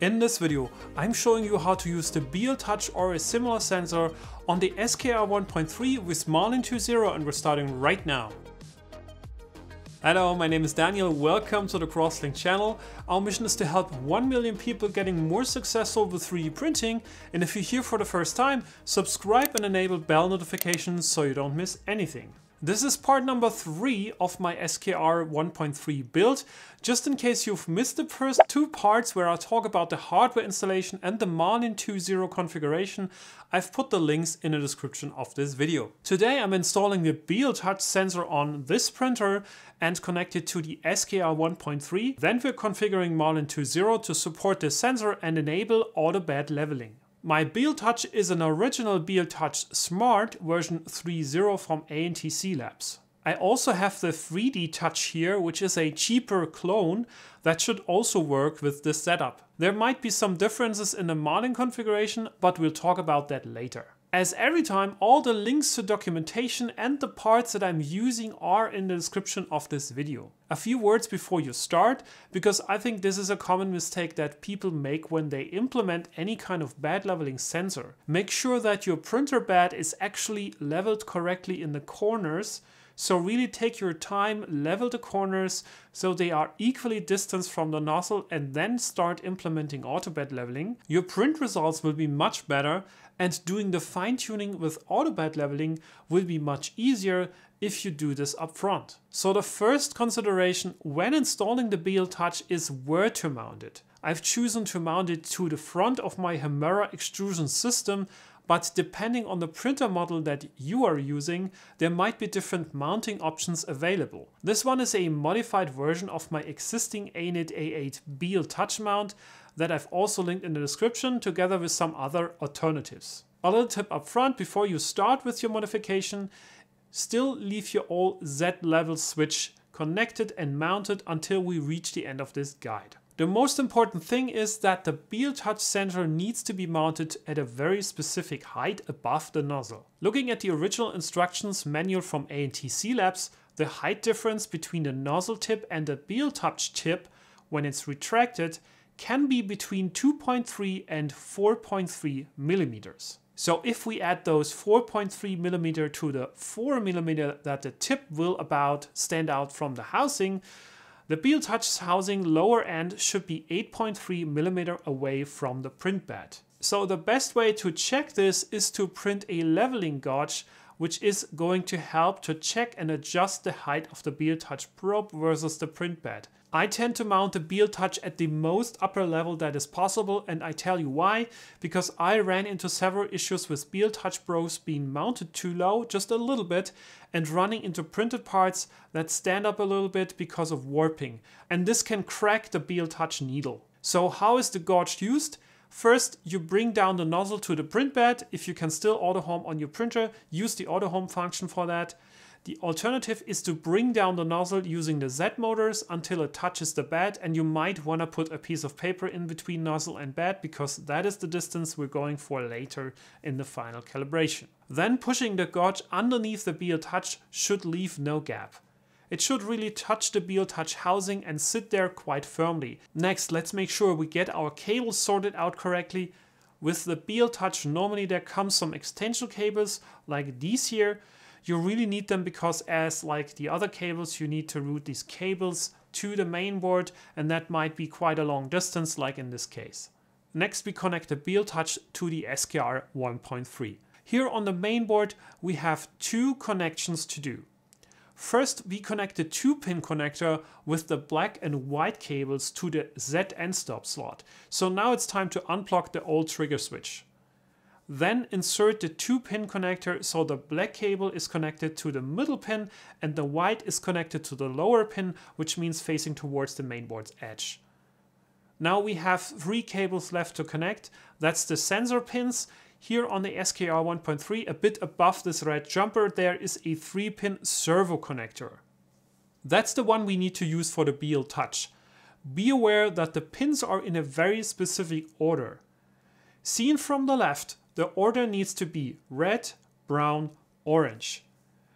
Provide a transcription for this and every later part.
In this video, I'm showing you how to use the Beal Touch or a similar sensor on the SKR 1.3 with Marlin 2.0 and we're starting right now. Hello, my name is Daniel. Welcome to the Crosslink channel. Our mission is to help 1 million people getting more successful with 3D printing. And if you're here for the first time, subscribe and enable bell notifications so you don't miss anything. This is part number three of my SKR 1.3 build. Just in case you've missed the first two parts where I talk about the hardware installation and the Marlin 2.0 configuration, I've put the links in the description of this video. Today I'm installing the Beal Touch sensor on this printer and connect it to the SKR 1.3. Then we're configuring Marlin 2.0 to support the sensor and enable auto bed leveling. My BealTouch is an original BealTouch Smart version 3.0 from ANTC Labs. I also have the 3D Touch here, which is a cheaper clone that should also work with this setup. There might be some differences in the modding configuration, but we'll talk about that later as every time all the links to documentation and the parts that I'm using are in the description of this video. A few words before you start, because I think this is a common mistake that people make when they implement any kind of bed leveling sensor. Make sure that your printer bed is actually leveled correctly in the corners so really take your time, level the corners so they are equally distanced from the nozzle and then start implementing auto bed leveling. Your print results will be much better and doing the fine tuning with Autobite leveling will be much easier if you do this upfront. So the first consideration when installing the BL Touch is where to mount it. I've chosen to mount it to the front of my Hemera extrusion system, but depending on the printer model that you are using, there might be different mounting options available. This one is a modified version of my existing ANIT A8 Beel touch mount, that I've also linked in the description together with some other alternatives. A little tip up front before you start with your modification, still leave your old Z level switch connected and mounted until we reach the end of this guide. The most important thing is that the Beal Touch sensor needs to be mounted at a very specific height above the nozzle. Looking at the original instructions manual from ANTC Labs, the height difference between the nozzle tip and the Beal Touch tip when it's retracted can be between 2.3 and 4.3 millimeters. So if we add those 4.3 millimeter to the 4 millimeter that the tip will about stand out from the housing, the BeelTouch's housing lower end should be 8.3 millimeter away from the print bed. So the best way to check this is to print a leveling gauge which is going to help to check and adjust the height of the BeelTouch probe versus the print bed. I tend to mount the Beel Touch at the most upper level that is possible and I tell you why, because I ran into several issues with Beel Touch Bros being mounted too low just a little bit and running into printed parts that stand up a little bit because of warping and this can crack the Beel Touch needle. So how is the gauge used? First, you bring down the nozzle to the print bed. If you can still auto home on your printer, use the auto home function for that. The alternative is to bring down the nozzle using the Z motors until it touches the bed and you might want to put a piece of paper in between nozzle and bed because that is the distance we're going for later in the final calibration. Then pushing the gauge underneath the Beel Touch should leave no gap. It should really touch the Beel Touch housing and sit there quite firmly. Next, let's make sure we get our cables sorted out correctly. With the Beel Touch normally there comes some extension cables like these here you really need them because as like the other cables, you need to route these cables to the main board and that might be quite a long distance like in this case. Next we connect the Touch to the SKR 1.3. Here on the main board we have two connections to do. First we connect the 2-pin connector with the black and white cables to the ZN stop slot. So now it's time to unplug the old trigger switch. Then insert the two pin connector so the black cable is connected to the middle pin and the white is connected to the lower pin, which means facing towards the mainboard's edge. Now we have three cables left to connect. That's the sensor pins. Here on the SKR 1.3, a bit above this red jumper, there is a three pin servo connector. That's the one we need to use for the BL Touch. Be aware that the pins are in a very specific order. Seen from the left, the order needs to be red, brown, orange.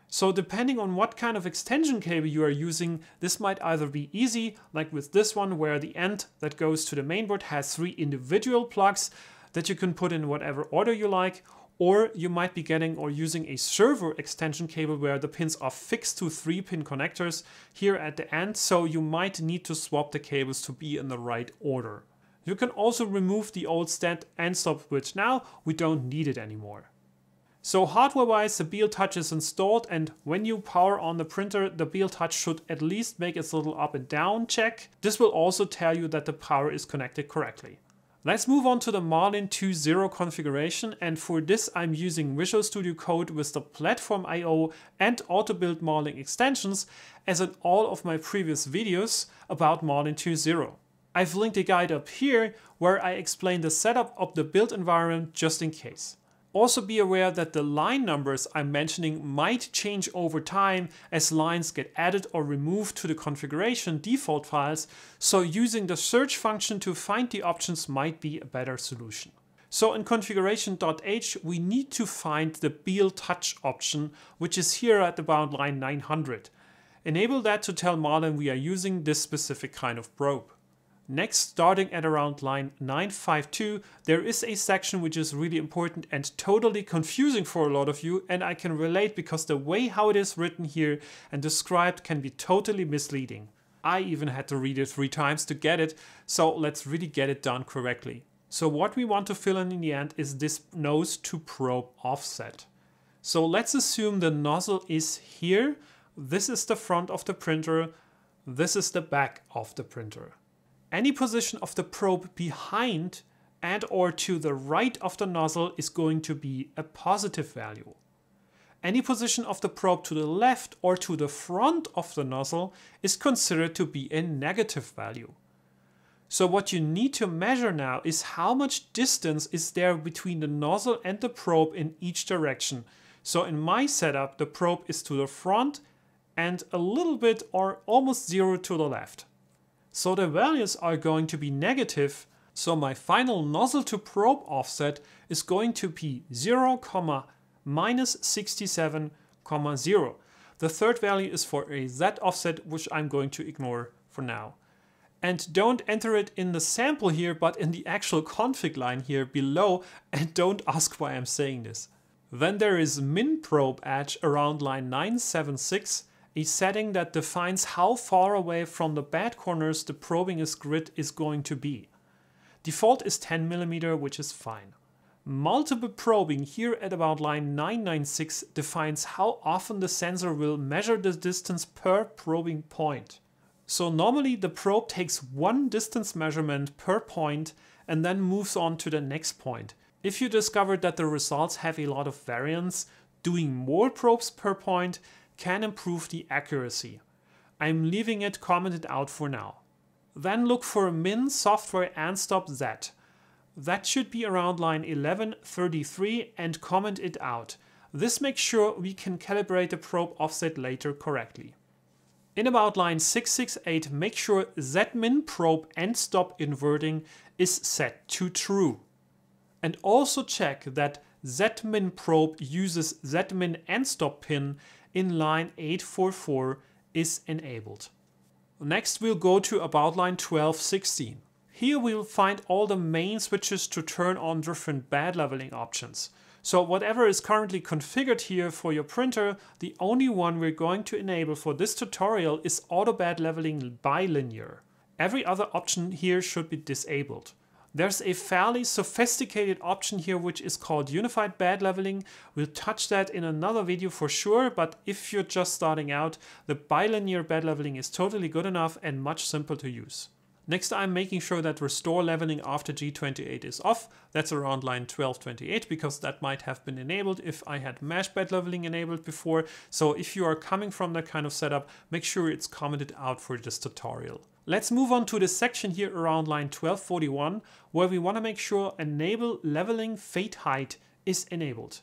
So depending on what kind of extension cable you are using, this might either be easy, like with this one where the end that goes to the mainboard has three individual plugs that you can put in whatever order you like, or you might be getting or using a server extension cable where the pins are fixed to three pin connectors here at the end, so you might need to swap the cables to be in the right order. You can also remove the old stand and stop switch now, we don't need it anymore. So hardware-wise, the Beal Touch is installed and when you power on the printer, the Beal Touch should at least make its little up and down check. This will also tell you that the power is connected correctly. Let's move on to the Marlin 2.0 configuration and for this I'm using Visual Studio Code with the Platform IO and Auto-Build Marlin extensions as in all of my previous videos about Marlin 2.0. I've linked a guide up here where I explain the setup of the build environment just in case. Also be aware that the line numbers I'm mentioning might change over time as lines get added or removed to the configuration default files, so using the search function to find the options might be a better solution. So in configuration.h we need to find the build touch option which is here at about line 900. Enable that to tell Marlin we are using this specific kind of probe. Next, starting at around line 952, there is a section which is really important and totally confusing for a lot of you, and I can relate because the way how it is written here and described can be totally misleading. I even had to read it three times to get it, so let's really get it done correctly. So what we want to fill in in the end is this nose to probe offset. So let's assume the nozzle is here, this is the front of the printer, this is the back of the printer. Any position of the probe behind and or to the right of the nozzle is going to be a positive value. Any position of the probe to the left or to the front of the nozzle is considered to be a negative value. So what you need to measure now is how much distance is there between the nozzle and the probe in each direction. So in my setup, the probe is to the front and a little bit or almost zero to the left. So the values are going to be negative. So my final nozzle to probe offset is going to be 0, minus minus sixty seven zero. The third value is for a Z offset, which I'm going to ignore for now. And don't enter it in the sample here, but in the actual config line here below, and don't ask why I'm saying this. Then there is min probe edge around line 976, a setting that defines how far away from the bad corners the probing is grid is going to be. Default is 10mm, which is fine. Multiple probing here at about line 996 defines how often the sensor will measure the distance per probing point. So normally the probe takes one distance measurement per point and then moves on to the next point. If you discover that the results have a lot of variance, doing more probes per point can improve the accuracy. I'm leaving it commented out for now. Then look for min software and stop Z. That should be around line 1133 and comment it out. This makes sure we can calibrate the probe offset later correctly. In about line 668, make sure zmin probe and stop inverting is set to true. And also check that zmin probe uses zmin and stop pin in line 844 is enabled. Next we'll go to about line 1216. Here we'll find all the main switches to turn on different bed leveling options. So whatever is currently configured here for your printer, the only one we're going to enable for this tutorial is auto bed leveling bilinear. Every other option here should be disabled. There's a fairly sophisticated option here which is called Unified Bed Leveling. We'll touch that in another video for sure, but if you're just starting out, the bilinear bed leveling is totally good enough and much simple to use. Next, I'm making sure that restore leveling after G28 is off. That's around line 1228 because that might have been enabled if I had mesh bed leveling enabled before. So if you are coming from that kind of setup, make sure it's commented out for this tutorial. Let's move on to the section here around line 1241 where we want to make sure enable leveling fade height is enabled.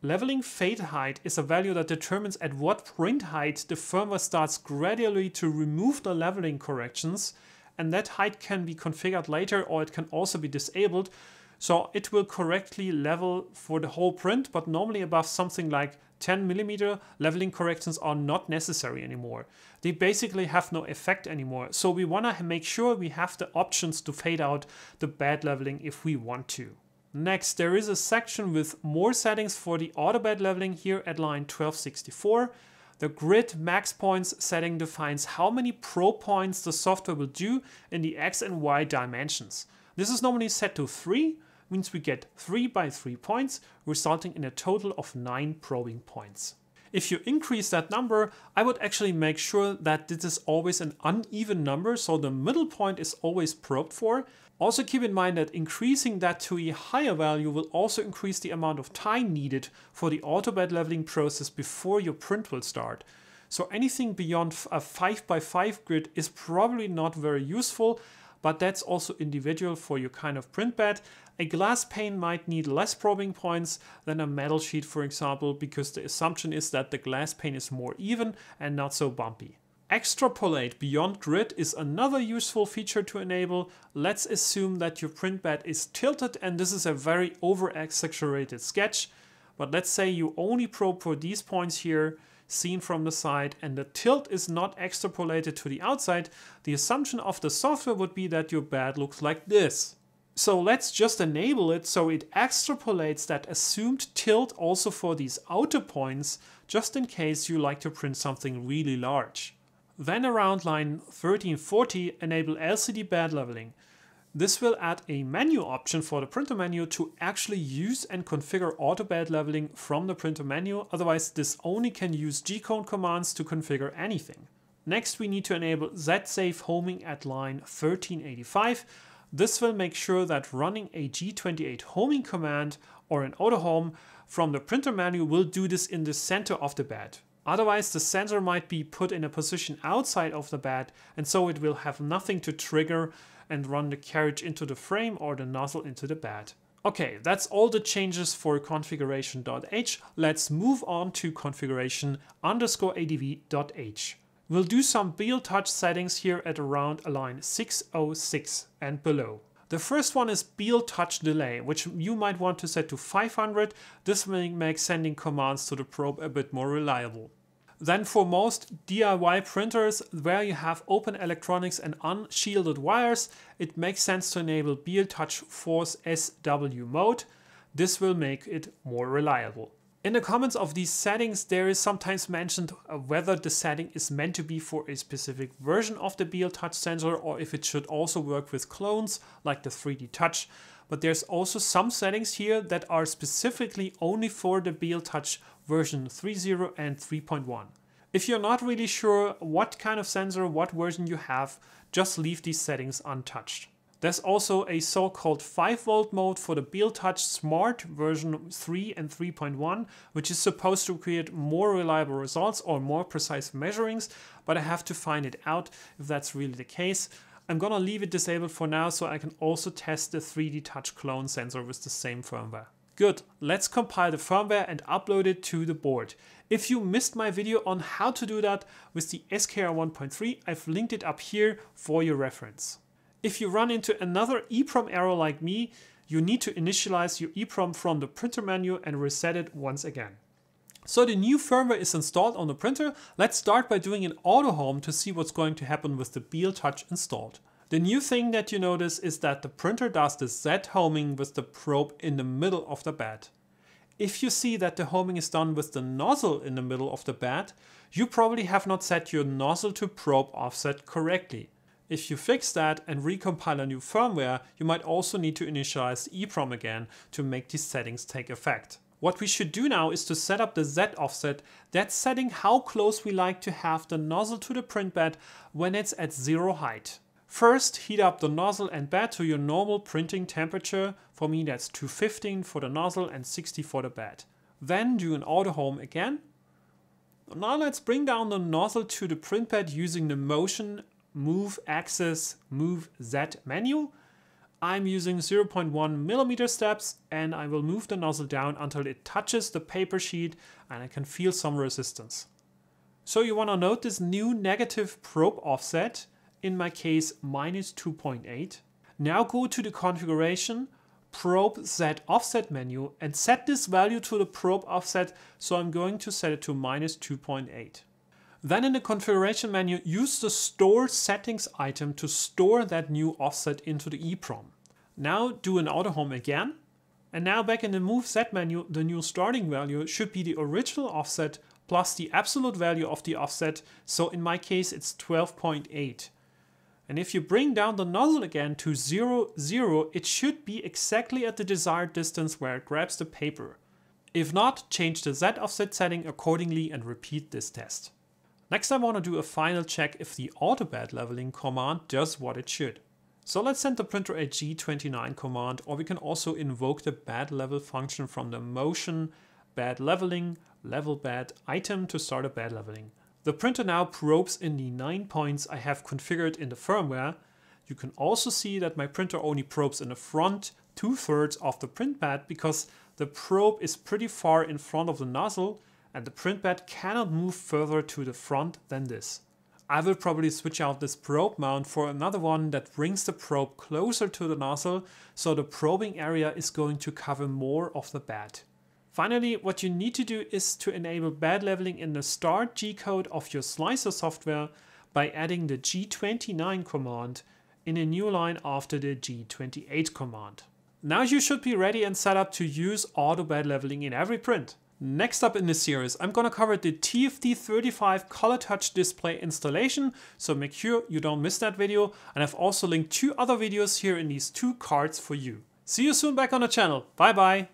Leveling fade height is a value that determines at what print height the firmware starts gradually to remove the leveling corrections and that height can be configured later or it can also be disabled so it will correctly level for the whole print but normally above something like 10 millimeter leveling corrections are not necessary anymore they basically have no effect anymore. So we want to make sure we have the options to fade out the bad leveling if we want to. Next, there is a section with more settings for the auto bed leveling here at line 1264. The grid max points setting defines how many pro points the software will do in the X and Y dimensions. This is normally set to 3, means we get 3 by 3 points, resulting in a total of 9 probing points. If you increase that number, I would actually make sure that this is always an uneven number, so the middle point is always probed for. Also keep in mind that increasing that to a higher value will also increase the amount of time needed for the AutoBed leveling process before your print will start. So anything beyond a 5x5 grid is probably not very useful but that's also individual for your kind of print bed. A glass pane might need less probing points than a metal sheet, for example, because the assumption is that the glass pane is more even and not so bumpy. Extrapolate beyond grid is another useful feature to enable. Let's assume that your print bed is tilted and this is a very over-exaggerated sketch, but let's say you only probe for these points here seen from the side and the tilt is not extrapolated to the outside, the assumption of the software would be that your bed looks like this. So let's just enable it so it extrapolates that assumed tilt also for these outer points, just in case you like to print something really large. Then around line 1340, enable LCD bed leveling. This will add a menu option for the printer menu to actually use and configure auto bed leveling from the printer menu, otherwise this only can use gcode commands to configure anything. Next we need to enable Z-safe homing at line 1385. This will make sure that running a G28 homing command or an auto home from the printer menu will do this in the center of the bed. Otherwise the sensor might be put in a position outside of the bed and so it will have nothing to trigger and run the carriage into the frame or the nozzle into the bed. Okay, that's all the changes for configuration.h. Let's move on to configuration underscore adv.h. We'll do some build touch settings here at around line 606 and below. The first one is build touch delay, which you might want to set to 500. This will make sending commands to the probe a bit more reliable. Then for most DIY printers where you have open electronics and unshielded wires, it makes sense to enable Beal Touch Force SW mode. This will make it more reliable. In the comments of these settings, there is sometimes mentioned whether the setting is meant to be for a specific version of the Beal Touch sensor or if it should also work with clones like the 3D Touch. But there's also some settings here that are specifically only for the Beal Touch version 3.0 and 3.1. If you're not really sure what kind of sensor, what version you have, just leave these settings untouched. There's also a so-called 5V mode for the Touch Smart version 3 and 3.1, which is supposed to create more reliable results or more precise measurings, but I have to find it out if that's really the case. I'm gonna leave it disabled for now so I can also test the 3D Touch Clone sensor with the same firmware. Good, let's compile the firmware and upload it to the board. If you missed my video on how to do that with the SKR 1.3, I've linked it up here for your reference. If you run into another EEPROM error like me, you need to initialize your EEPROM from the printer menu and reset it once again. So the new firmware is installed on the printer. Let's start by doing an auto home to see what's going to happen with the Beel Touch installed. The new thing that you notice is that the printer does the Z homing with the probe in the middle of the bed. If you see that the homing is done with the nozzle in the middle of the bed, you probably have not set your nozzle to probe offset correctly. If you fix that and recompile a new firmware, you might also need to initialize EEPROM again to make these settings take effect. What we should do now is to set up the Z offset, that's setting how close we like to have the nozzle to the print bed when it's at zero height. First, heat up the nozzle and bed to your normal printing temperature. For me, that's 215 for the nozzle and 60 for the bed. Then do an auto home again. Now let's bring down the nozzle to the print bed using the motion, move axis, move Z menu. I'm using 0.1 millimeter steps and I will move the nozzle down until it touches the paper sheet and I can feel some resistance. So you want to note this new negative probe offset in my case minus 2.8. Now go to the configuration, probe set offset menu and set this value to the probe offset, so I'm going to set it to minus 2.8. Then in the configuration menu, use the store settings item to store that new offset into the EEPROM. Now do an auto home again. And now back in the move set menu, the new starting value should be the original offset plus the absolute value of the offset. So in my case, it's 12.8. And if you bring down the nozzle again to 0, 0, it should be exactly at the desired distance where it grabs the paper. If not, change the Z offset setting accordingly and repeat this test. Next I want to do a final check if the autobad leveling command does what it should. So let's send the printer a G29 command or we can also invoke the bad level function from the motion bad leveling level bad item to start a bad leveling. The printer now probes in the nine points I have configured in the firmware. You can also see that my printer only probes in the front two-thirds of the print bed because the probe is pretty far in front of the nozzle and the print bed cannot move further to the front than this. I will probably switch out this probe mount for another one that brings the probe closer to the nozzle so the probing area is going to cover more of the bed. Finally, what you need to do is to enable bad leveling in the start G-code of your slicer software by adding the G29 command in a new line after the G28 command. Now you should be ready and set up to use auto bad leveling in every print. Next up in this series, I'm gonna cover the TFT35 color touch display installation, so make sure you don't miss that video. And I've also linked two other videos here in these two cards for you. See you soon back on the channel. Bye bye.